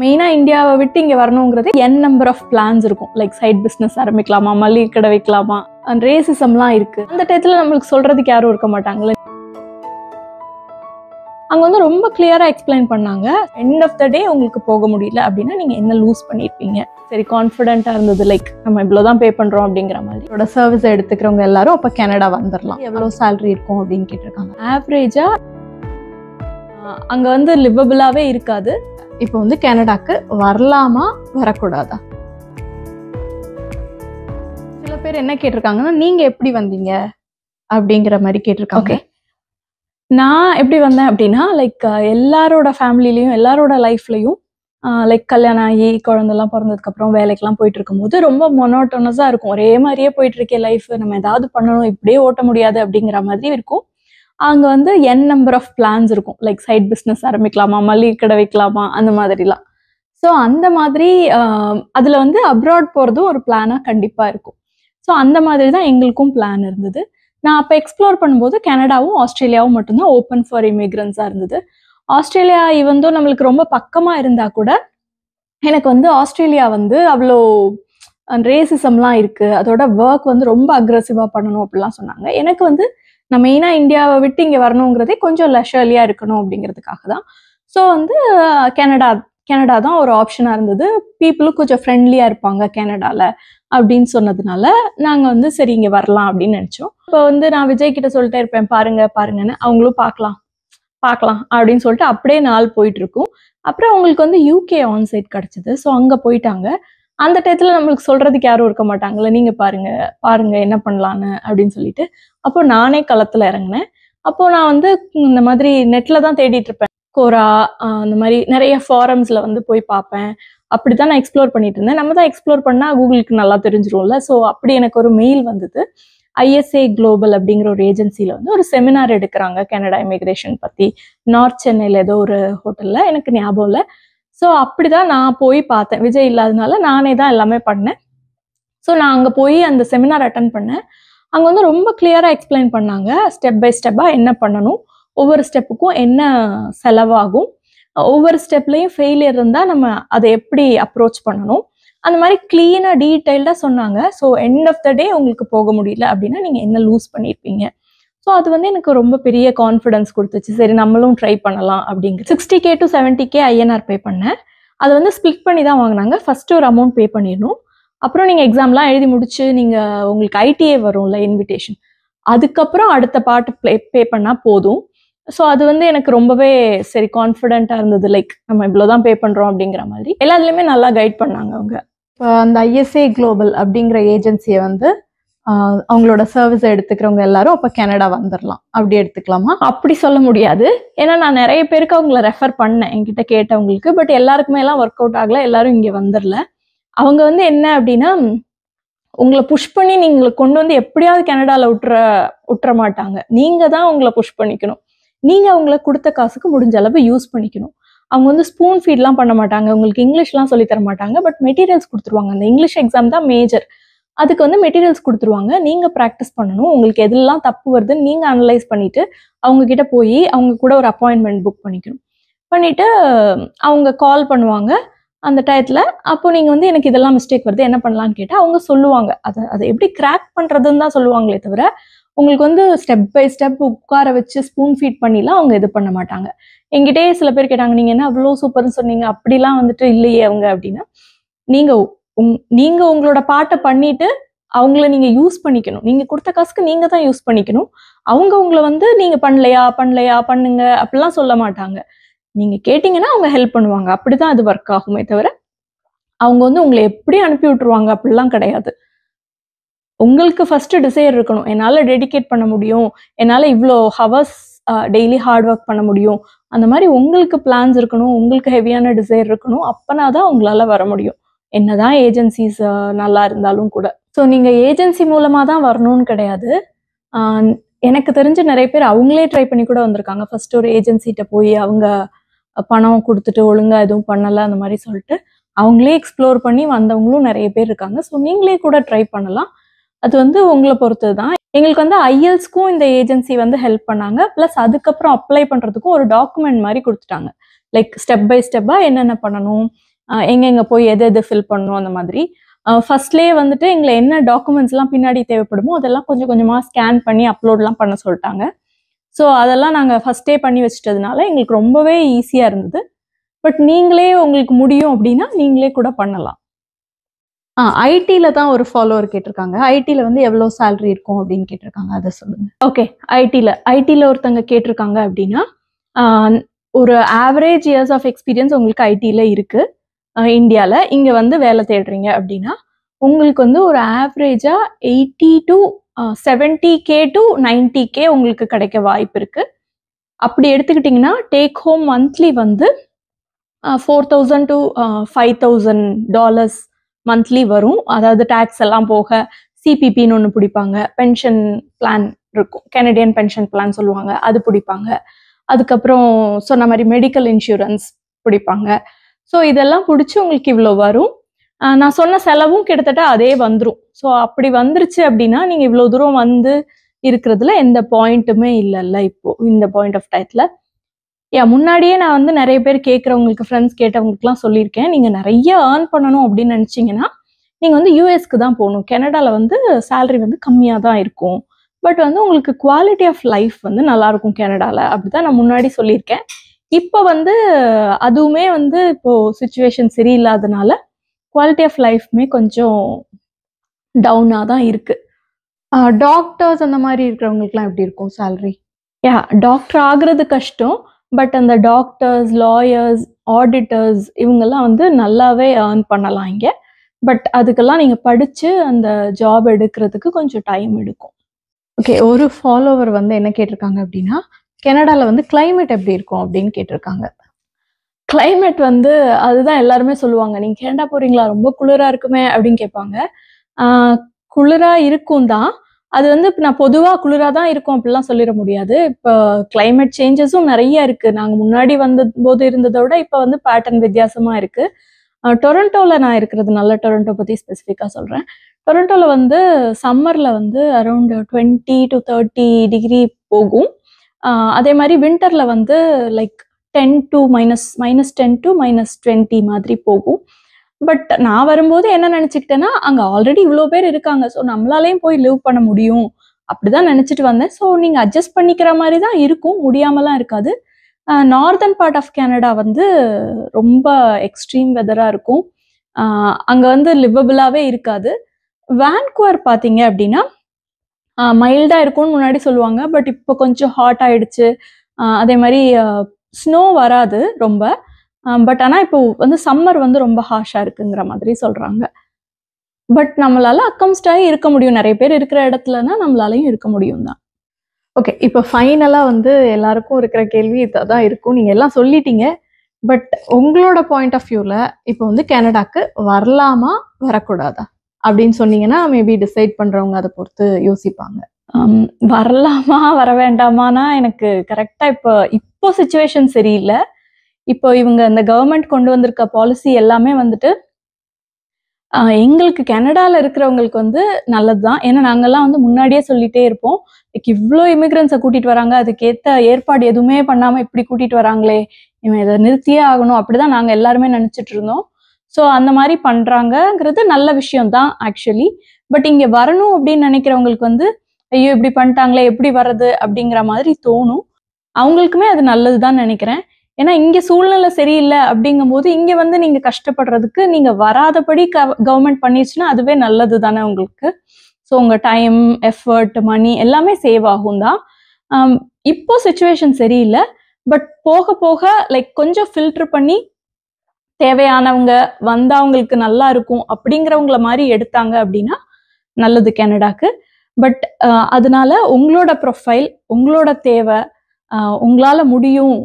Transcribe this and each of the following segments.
மெயினாக இந்தியாவை விட்டு இங்கே வரணுங்கிறது என் நம்பர் ஆஃப் பிளான்ஸ் இருக்கும் லைக் சைட் பிஸ்னஸ் ஆரம்பிக்கலாமா மல்லிகை கடை வைக்கலாமா அண்ட் ரேசிசம்லாம் இருக்குது அந்த டயத்தில் நம்மளுக்கு சொல்கிறதுக்கு யாரும் இருக்க மாட்டாங்களே அங்கே வந்து ரொம்ப கிளியராக எக்ஸ்பிளைன் பண்ணாங்க எண்ட் ஆஃப் த டே உங்களுக்கு போக முடியல அப்படின்னா நீங்கள் என்ன லூஸ் பண்ணியிருப்பீங்க சரி கான்ஃபிடென்ட்டாக இருந்தது லைக் நம்ம இவ்வளோ தான் பே பண்ணுறோம் அப்படிங்கிற மாதிரி இதோட சர்வீஸ் எடுத்துக்கிறவங்க எல்லாரும் அப்போ கனடா வந்துடலாம் எவ்வளோ சேலரி இருக்கும் அப்படின்னு கேட்டிருக்காங்க ஆவரேஜாக அங்கே வந்து லிவபிளாகவே இருக்காது இப்போ வந்து கனடாக்கு வரலாமா வரக்கூடாதா சில பேர் என்ன கேட்டிருக்காங்கன்னா நீங்கள் எப்படி வந்தீங்க அப்படிங்கிற மாதிரி கேட்டிருக்காங்க ஓகே நான் எப்படி வந்தேன் அப்படின்னா லைக் எல்லாரோட ஃபேமிலிலையும் எல்லாரோட லைஃப்லையும் லைக் கல்யாணம் ஆகி குழந்தெல்லாம் பிறந்ததுக்கப்புறம் வேலைக்கெல்லாம் போயிட்டு இருக்கும்போது ரொம்ப மொனோட்டோனஸாக இருக்கும் ஒரே மாதிரியே போயிட்டு இருக்கேன் லைஃப் நம்ம ஏதாவது பண்ணணும் இப்படியே ஓட்ட முடியாது அப்படிங்கிற மாதிரி இருக்கும் அங்கே வந்து என் நம்பர் ஆஃப் பிளான்ஸ் இருக்கும் லைக் சைட் பிஸ்னஸ் ஆரம்பிக்கலாமா மளிகை கடை வைக்கலாமா அந்த மாதிரிலாம் ஸோ அந்த மாதிரி அதில் வந்து அப்ராட் போகிறதும் ஒரு பிளானாக கண்டிப்பாக இருக்கும் ஸோ அந்த மாதிரி தான் எங்களுக்கும் பிளான் இருந்தது நான் அப்போ எக்ஸ்ப்ளோர் பண்ணும்போது கனடாவும் ஆஸ்திரேலியாவும் மட்டும்தான் ஓப்பன் ஃபார் இமிக்ரன்ஸாக இருந்தது ஆஸ்திரேலியா இவந்தோ நம்மளுக்கு ரொம்ப பக்கமாக இருந்தால் கூட எனக்கு வந்து ஆஸ்திரேலியா வந்து அவ்வளோ ரேசிசம்லாம் இருக்குது அதோட ஒர்க் வந்து ரொம்ப அக்ரெசிவாக பண்ணணும் அப்படிலாம் சொன்னாங்க எனக்கு வந்து நான் மெயினாக இந்தியாவை விட்டு இங்கே வரணுங்கிறதே கொஞ்சம் லெஷர்லியாக இருக்கணும் அப்படிங்கிறதுக்காக தான் ஸோ வந்து கனடா கனடா தான் ஒரு ஆப்ஷனாக இருந்தது பீப்புளும் கொஞ்சம் ஃப்ரெண்ட்லியாக இருப்பாங்க கனடாவில் அப்படின்னு சொன்னதுனால நாங்கள் வந்து சரி இங்கே வரலாம் அப்படின்னு நினச்சோம் இப்போ வந்து நான் விஜய் கிட்ட சொல்லிட்டே இருப்பேன் பாருங்க பாருங்கன்னு அவங்களும் பார்க்கலாம் பார்க்கலாம் அப்படின்னு சொல்லிட்டு அப்படியே நாள் போயிட்டு இருக்கும் அப்புறம் அவங்களுக்கு வந்து யூகே ஆன்சைட் கிடச்சிது ஸோ அங்கே போயிட்டாங்க அந்த டயத்தில் நம்மளுக்கு சொல்கிறதுக்கு யாரும் இருக்க மாட்டாங்களே நீங்கள் பாருங்கள் பாருங்கள் என்ன பண்ணலான்னு அப்படின்னு சொல்லிட்டு அப்போ நானே களத்தில் இறங்கினேன் அப்போது நான் வந்து இந்த மாதிரி நெட்டில் தான் தேடிட்டு இருப்பேன் கோரா அந்த மாதிரி நிறைய ஃபாரம்ஸில் வந்து போய் பார்ப்பேன் அப்படி தான் நான் எக்ஸ்ப்ளோர் பண்ணிட்டு இருந்தேன் நம்ம தான் எக்ஸ்ப்ளோர் பண்ணால் கூகுளுக்கு நல்லா தெரிஞ்சிரும்ல ஸோ அப்படி எனக்கு ஒரு மெயில் வந்தது ஐஎஸ்ஏ குளோபல் அப்படிங்கிற ஒரு ஏஜென்சியில் வந்து ஒரு செமினார் எடுக்கிறாங்க கனடா இமிக்ரேஷன் பற்றி நார்த் சென்னையில் ஏதோ ஒரு ஹோட்டலில் எனக்கு ஞாபகம் இல்லை ஸோ அப்படிதான் நான் போய் பார்த்தேன் விஜய் இல்லாதனால நானே தான் எல்லாமே பண்ணேன் ஸோ நான் அங்கே போய் அந்த செமினார் அட்டன் பண்ணேன் அங்கே வந்து ரொம்ப கிளியராக எக்ஸ்பிளைன் பண்ணாங்க ஸ்டெப் பை ஸ்டெப்பாக என்ன பண்ணணும் ஒவ்வொரு ஸ்டெப்புக்கும் என்ன செலவாகும் ஒவ்வொரு ஸ்டெப்லையும் ஃபெயிலியர் இருந்தால் நம்ம அதை எப்படி அப்ரோச் பண்ணணும் அந்த மாதிரி கிளீனாக டீட்டெயில்டாக சொன்னாங்க so end of the day உங்களுக்கு போக முடியல அப்படின்னா நீங்கள் என்ன லூஸ் பண்ணியிருப்பீங்க ஸோ அது வந்து எனக்கு ரொம்ப பெரிய கான்ஃபிடன்ஸ் கொடுத்துச்சு சரி நம்மளும் ட்ரை பண்ணலாம் அப்படிங்கிற sixty K to seventy K INR pay பண்ணேன் அதை வந்து ஸ்பிக் பண்ணி தான் வாங்கினாங்க ஃபஸ்ட்டு ஒரு அமௌண்ட் பே பண்ணிடணும் அப்புறம் நீங்கள் எக்ஸாம்லாம் எழுதி முடிச்சு நீங்கள் உங்களுக்கு ஐடிஏ வரும்ல இன்விடேஷன் அதுக்கப்புறம் அடுத்த பாட்டு ப்ளே பே பண்ணால் போதும் ஸோ அது வந்து எனக்கு ரொம்பவே சரி கான்ஃபிடென்ட்டாக இருந்தது லைக் நம்ம இவ்வளோ தான் பே பண்ணுறோம் அப்படிங்கிற மாதிரி எல்லாத்துலேயுமே நல்லா கைட் பண்ணாங்க அவங்க அந்த ஐஎஸ்ஏ குளோபல் அப்படிங்கிற ஏஜென்சியை வந்து அவங்களோட சர்வீஸை எடுத்துக்கிறவங்க எல்லாரும் அப்போ கனடா வந்துடலாம் அப்படி எடுத்துக்கலாமா அப்படி சொல்ல முடியாது ஏன்னா நான் நிறைய பேருக்கு அவங்கள ரெஃபர் பண்ணேன் என்கிட்ட கேட்டவங்களுக்கு பட் எல்லாருக்குமே எல்லாம் ஒர்க் அவுட் ஆகல எல்லாரும் இங்கே வந்துடல அவங்க வந்து என்ன அப்படின்னா உங்களை புஷ் பண்ணி நீங்கள் கொண்டு வந்து எப்படியாவது கனடாவில் விட்டுற விட்டுற மாட்டாங்க நீங்கள் தான் உங்களை புஷ் பண்ணிக்கணும் நீங்கள் அவங்கள கொடுத்த காசுக்கு முடிஞ்ச அளவு யூஸ் பண்ணிக்கணும் அவங்க வந்து ஸ்பூன் ஃபீட்லாம் பண்ண மாட்டாங்க உங்களுக்கு இங்கிலீஷ்லாம் சொல்லித்தர மாட்டாங்க பட் மெட்டீரியல்ஸ் கொடுத்துருவாங்க அந்த இங்கிலீஷ் எக்ஸாம் தான் மேஜர் அதுக்கு வந்து மெட்டீரியல்ஸ் கொடுத்துருவாங்க நீங்கள் ப்ராக்டிஸ் பண்ணணும் உங்களுக்கு எதெல்லாம் தப்பு வருதுன்னு நீங்கள் அனலைஸ் பண்ணிவிட்டு அவங்கக்கிட்ட போய் அவங்க கூட ஒரு அப்பாயின்மெண்ட் புக் பண்ணிக்கணும் பண்ணிவிட்டு அவங்க கால் பண்ணுவாங்க அந்த டயத்தில் அப்போ நீங்கள் வந்து எனக்கு இதெல்லாம் மிஸ்டேக் வருது என்ன பண்ணலான்னு கேட்டால் அவங்க சொல்லுவாங்க அதை அதை எப்படி கிராக் பண்ணுறதுன்னு தான் சொல்லுவாங்களே தவிர உங்களுக்கு வந்து ஸ்டெப் பை ஸ்டெப் உட்கார வச்சு ஸ்பூன் ஃபீட் பண்ணிலாம் அவங்க இது பண்ண மாட்டாங்க எங்கிட்டே சில பேர் கேட்டாங்க நீங்கள் என்ன அவ்வளோ சூப்பர்னு சொன்னீங்க அப்படிலாம் வந்துட்டு இல்லையே அவங்க அப்படின்னா நீங்கள் உங் நீங்க உங்களோட பாட்டை பண்ணிட்டு அவங்கள நீங்க யூஸ் பண்ணிக்கணும் நீங்க கொடுத்த காசுக்கு நீங்க தான் யூஸ் பண்ணிக்கணும் அவங்க உங்களை வந்து நீங்க பண்ணலையா பண்ணலையா பண்ணுங்க அப்படிலாம் சொல்ல மாட்டாங்க நீங்க கேட்டீங்கன்னா அவங்க ஹெல்ப் பண்ணுவாங்க அப்படிதான் அது ஒர்க் ஆகுமே தவிர அவங்க வந்து உங்களை எப்படி அனுப்பி விட்டுருவாங்க அப்படிலாம் கிடையாது உங்களுக்கு ஃபர்ஸ்ட் டிசைர் இருக்கணும் என்னால் டெடிகேட் பண்ண முடியும் என்னால் இவ்வளோ ஹவர்ஸ் டெய்லி ஹார்ட் ஒர்க் பண்ண முடியும் அந்த மாதிரி உங்களுக்கு பிளான்ஸ் இருக்கணும் உங்களுக்கு ஹெவியான டிசைர் இருக்கணும் அப்போனா தான் உங்களால் வர முடியும் என்னதான் ஏஜென்சிஸ் நல்லா இருந்தாலும் கூட ஸோ நீங்கள் ஏஜென்சி மூலமாக தான் வரணும்னு கிடையாது எனக்கு தெரிஞ்சு நிறைய பேர் அவங்களே ட்ரை பண்ணி கூட வந்திருக்காங்க ஃபர்ஸ்ட் ஒரு ஏஜென்சிகிட்ட போய் அவங்க பணம் கொடுத்துட்டு ஒழுங்காக எதுவும் பண்ணலை அந்த மாதிரி சொல்லிட்டு அவங்களே எக்ஸ்ப்ளோர் பண்ணி வந்தவங்களும் நிறைய பேர் இருக்காங்க ஸோ நீங்களே கூட ட்ரை பண்ணலாம் அது வந்து உங்களை பொறுத்து தான் எங்களுக்கு வந்து ஐஎல்ஸ்க்கும் இந்த ஏஜென்சி வந்து ஹெல்ப் பண்ணாங்க ப்ளஸ் அதுக்கப்புறம் அப்ளை பண்ணுறதுக்கும் ஒரு டாக்குமெண்ட் மாதிரி கொடுத்துட்டாங்க லைக் ஸ்டெப் பை ஸ்டெப்பாக என்னென்ன பண்ணணும் எங்கெங்கே போய் எது எது ஃபில் பண்ணணும் அந்த மாதிரி ஃபர்ஸ்ட்லேயே வந்துட்டு எங்களை என்ன டாக்குமெண்ட்ஸ்லாம் பின்னாடி தேவைப்படுமோ அதெல்லாம் கொஞ்சம் கொஞ்சமாக ஸ்கேன் பண்ணி அப்லோட்லாம் பண்ண சொல்லிட்டாங்க ஸோ அதெல்லாம் நாங்கள் ஃபஸ்ட்டே பண்ணி வச்சுட்டதுனால எங்களுக்கு ரொம்பவே ஈஸியாக இருந்தது பட் நீங்களே உங்களுக்கு முடியும் அப்படின்னா நீங்களே கூட பண்ணலாம் ஆ ஐடியில் தான் ஒரு ஃபாலோவர் கேட்டிருக்காங்க ஐடியில் வந்து எவ்வளோ சேலரி இருக்கும் அப்படின்னு கேட்டிருக்காங்க அதை சொல்லுங்கள் ஓகே ஐடியில் ஐடியில் ஒருத்தங்க கேட்டிருக்காங்க அப்படின்னா ஒரு ஆவரேஜ் இயர்ஸ் ஆஃப் எக்ஸ்பீரியன்ஸ் உங்களுக்கு ஐடியில் இருக்குது இந்தியாவில் இங்கே வந்து வேலை தேடுறீங்க அப்படின்னா உங்களுக்கு வந்து ஒரு ஆவரேஜாக eighty to seventy K to ninety K உங்களுக்கு கிடைக்க வாய்ப்பு இருக்குது அப்படி எடுத்துக்கிட்டிங்கன்னா டேக் ஹோம் மந்த்லி வந்து four thousand to five thousand dollars monthly வரும் அதாவது டேக்ஸ் எல்லாம் போக சிபிபின்னு ஒன்று பிடிப்பாங்க பென்ஷன் பிளான் இருக்கும் கெனடியன் பென்ஷன் பிளான் சொல்லுவாங்க அது பிடிப்பாங்க அதுக்கப்புறம் சொன்ன மாதிரி மெடிக்கல் இன்சூரன்ஸ் பிடிப்பாங்க ஸோ இதெல்லாம் பிடிச்சி உங்களுக்கு இவ்வளோ வரும் நான் சொன்ன செலவும் கிட்டத்தட்ட அதே வந்துடும் ஸோ அப்படி வந்துருச்சு அப்படின்னா நீங்கள் இவ்வளோ தூரம் வந்து இருக்கிறதுல எந்த பாயிண்ட்டுமே இல்லைல்ல இப்போ இந்த பாயிண்ட் ஆஃப் டயத்தில் ஏன் முன்னாடியே நான் வந்து நிறைய பேர் கேட்குறவங்களுக்கு ஃப்ரெண்ட்ஸ் கேட்டவங்களுக்குலாம் சொல்லியிருக்கேன் நீங்கள் நிறைய ஏர்ன் பண்ணணும் அப்படின்னு நினச்சிங்கன்னா நீங்கள் வந்து யூஎஸ்க்கு தான் போகணும் கனடாவில் வந்து சேல்ரி வந்து கம்மியாக தான் இருக்கும் பட் வந்து உங்களுக்கு குவாலிட்டி ஆஃப் லைஃப் வந்து நல்லாயிருக்கும் கனடாவில் அப்படி தான் நான் முன்னாடி சொல்லியிருக்கேன் இப்போ வந்து அதுவுமே வந்து இப்போ சுச்சுவேஷன் சரியில்லாதனால குவாலிட்டி ஆஃப் லைஃப்மே கொஞ்சம் டவுனாக தான் இருக்கு டாக்டர்ஸ் அந்த மாதிரி இருக்கிறவங்களுக்குலாம் எப்படி இருக்கும் சேல்ரி யா டாக்டர் ஆகிறது கஷ்டம் பட் அந்த டாக்டர்ஸ் லாயர்ஸ் ஆடிட்டர்ஸ் இவங்கெல்லாம் வந்து நல்லாவே ஏர்ன் பண்ணலாம் இங்கே பட் அதுக்கெல்லாம் நீங்கள் படித்து அந்த ஜாப் எடுக்கிறதுக்கு கொஞ்சம் டைம் எடுக்கும் ஓகே ஒரு ஃபாலோவர் வந்து என்ன கேட்டிருக்காங்க அப்படின்னா கெனடாவில் வந்து கிளைமேட் எப்படி இருக்கும் அப்படின்னு கேட்டிருக்காங்க கிளைமேட் வந்து அதுதான் எல்லாருமே சொல்லுவாங்க நீங்கள் கெனடா போகிறீங்களா ரொம்ப குளிராக இருக்குமே அப்படின்னு கேட்பாங்க குளிராக இருக்கும் தான் அது வந்து இப்போ நான் பொதுவாக குளிராக தான் இருக்கும் அப்படிலாம் சொல்லிட முடியாது இப்போ கிளைமேட் சேஞ்சஸும் நிறைய இருக்குது நாங்கள் முன்னாடி வந்த போது இருந்ததை விட இப்போ வந்து பேட்டர்ன் வித்தியாசமாக இருக்குது டொரண்டோவில் நான் இருக்கிறது நல்ல டொரண்டோ பற்றி ஸ்பெசிஃபிக்காக சொல்கிறேன் டொரண்டோவில் வந்து சம்மரில் வந்து around twenty to thirty degree போகும் அதே மாதிரி வின்டரில் வந்து like ten to minus minus ten to minus twenty மாதிரி போகும் பட் நான் வரும்போது என்ன நினச்சிக்கிட்டேன்னா அங்கே ஆல்ரெடி இவ்வளோ பேர் இருக்காங்க ஸோ நம்மளாலேயும் போய் லிவ் பண்ண முடியும் அப்படிதான் நினச்சிட்டு வந்தேன் ஸோ நீங்கள் அட்ஜஸ்ட் பண்ணிக்கிற மாதிரி தான் இருக்கும் முடியாமலாம் இருக்காது நார்தன் பார்ட் ஆஃப் கேனடா வந்து ரொம்ப எக்ஸ்ட்ரீம் வெதராக இருக்கும் அங்கே வந்து லிவபிளாகவே இருக்காது வேன்குவர் பார்த்தீங்க அப்படின்னா மைல்டாக இருக்கும்னு முன்னாடி சொல்லுவாங்க பட் இப்போ கொஞ்சம் ஹாட் ஆயிடுச்சு அதே மாதிரி ஸ்னோ வராது ரொம்ப பட் ஆனால் இப்போ வந்து சம்மர் வந்து ரொம்ப ஹாஷாக இருக்குங்கிற மாதிரி சொல்கிறாங்க பட் நம்மளால அக்கம்ஸ்டாகி இருக்க முடியும் நிறைய பேர் இருக்கிற இடத்துலனா நம்மளாலையும் இருக்க முடியும் தான் ஓகே இப்போ ஃபைனலாக வந்து எல்லாருக்கும் இருக்கிற கேள்வி இதான் இருக்கும் நீங்கள் எல்லாம் சொல்லிட்டீங்க பட் உங்களோட பாயிண்ட் ஆஃப் வியூவில் இப்போ வந்து கனடாக்கு வரலாமா வரக்கூடாதா அப்படின்னு சொன்னீங்கன்னா மேபி டிசைட் பண்ணுறவங்க அதை பொறுத்து யோசிப்பாங்க வரலாமா வர வேண்டாமான்னா எனக்கு கரெக்டாக இப்போ இப்போ சுச்சுவேஷன் சரியில்லை இப்போ இவங்க இந்த கவர்மெண்ட் கொண்டு வந்திருக்க பாலிசி எல்லாமே வந்துட்டு எங்களுக்கு கனடாவில் இருக்கிறவங்களுக்கு வந்து நல்லது தான் ஏன்னா நாங்கள்லாம் வந்து முன்னாடியே சொல்லிகிட்டே இருப்போம் லைக் இவ்வளோ இமிக்ரன்ஸை கூட்டிகிட்டு வராங்க அதுக்கேற்ற ஏற்பாடு எதுவுமே பண்ணாமல் இப்படி கூட்டிகிட்டு வராங்களே இவன் இதை நிறுத்தியே ஆகணும் அப்படிதான் நாங்கள் எல்லாருமே நினச்சிட்டு இருந்தோம் ஸோ அந்த மாதிரி பண்ணுறாங்கங்கிறது நல்ல விஷயம் தான் ஆக்சுவலி பட் இங்கே வரணும் அப்படின்னு நினைக்கிறவங்களுக்கு வந்து ஐயோ இப்படி பண்ணிட்டாங்களே எப்படி வர்றது அப்படிங்கிற மாதிரி தோணும் அவங்களுக்குமே அது நல்லது தான் நினைக்கிறேன் ஏன்னா இங்கே சூழ்நிலை சரியில்லை அப்படிங்கும்போது இங்கே வந்து நீங்கள் கஷ்டப்படுறதுக்கு நீங்கள் வராதபடி க கவர்மெண்ட் பண்ணிடுச்சுன்னா அதுவே நல்லது தானே உங்களுக்கு ஸோ உங்கள் டைம் எஃபர்ட் மணி எல்லாமே சேவ் ஆகும் தான் um, இப்போ சுச்சுவேஷன் சரியில்லை பட் போக போக லைக் கொஞ்சம் ஃபில்டர் பண்ணி தேவையானவங்க வந்தவங்களுக்கு அவங்களுக்கு நல்லா இருக்கும் அப்படிங்கிறவங்கள மாதிரி எடுத்தாங்க அப்படின்னா நல்லது கனடாக்கு பட் அதனால உங்களோட ப்ரொஃபைல் உங்களோட தேவை உங்களால் முடியும்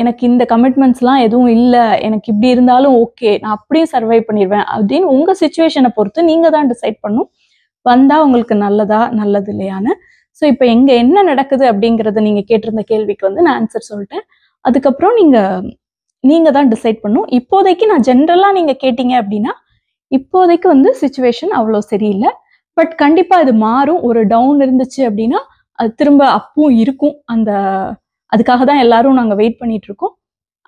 எனக்கு இந்த கமிட்மெண்ட்ஸ்லாம் எதுவும் இல்லை எனக்கு இப்படி இருந்தாலும் ஓகே நான் அப்படியும் சர்வை பண்ணிடுவேன் அப்படின்னு உங்கள் சுச்சுவேஷனை பொறுத்து நீங்கள் தான் டிசைட் பண்ணும் வந்தால் உங்களுக்கு நல்லதா நல்லது இல்லையான்னு ஸோ இப்போ எங்கே என்ன நடக்குது அப்படிங்கிறத நீங்கள் கேட்டிருந்த கேள்விக்கு வந்து நான் ஆன்சர் சொல்லிட்டேன் அதுக்கப்புறம் நீங்கள் நீங்கள் தான் டிசைட் பண்ணும் இப்போதைக்கு நான் ஜென்ரலாக நீங்கள் கேட்டீங்க அப்படின்னா இப்போதைக்கு வந்து சுச்சுவேஷன் அவ்வளோ சரியில்லை பட் கண்டிப்பாக இது மாறும் ஒரு டவுன் இருந்துச்சு அப்படின்னா அது திரும்ப அப்பவும் இருக்கும் அந்த அதுக்காக தான் எல்லாரும் நாங்கள் வெயிட் பண்ணிட்டு இருக்கோம்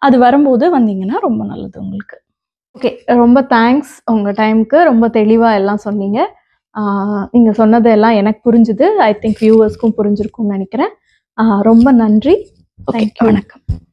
அது வரும்போது வந்தீங்கன்னா ரொம்ப நல்லது உங்களுக்கு ஓகே ரொம்ப தேங்க்ஸ் உங்கள் டைமுக்கு ரொம்ப தெளிவாக எல்லாம் சொன்னீங்க நீங்கள் சொன்னது எல்லாம் எனக்கு புரிஞ்சுது ஐ திங்க் வியூவர்ஸ்க்கும் புரிஞ்சிருக்கும்னு நினைக்கிறேன் ரொம்ப நன்றி வணக்கம்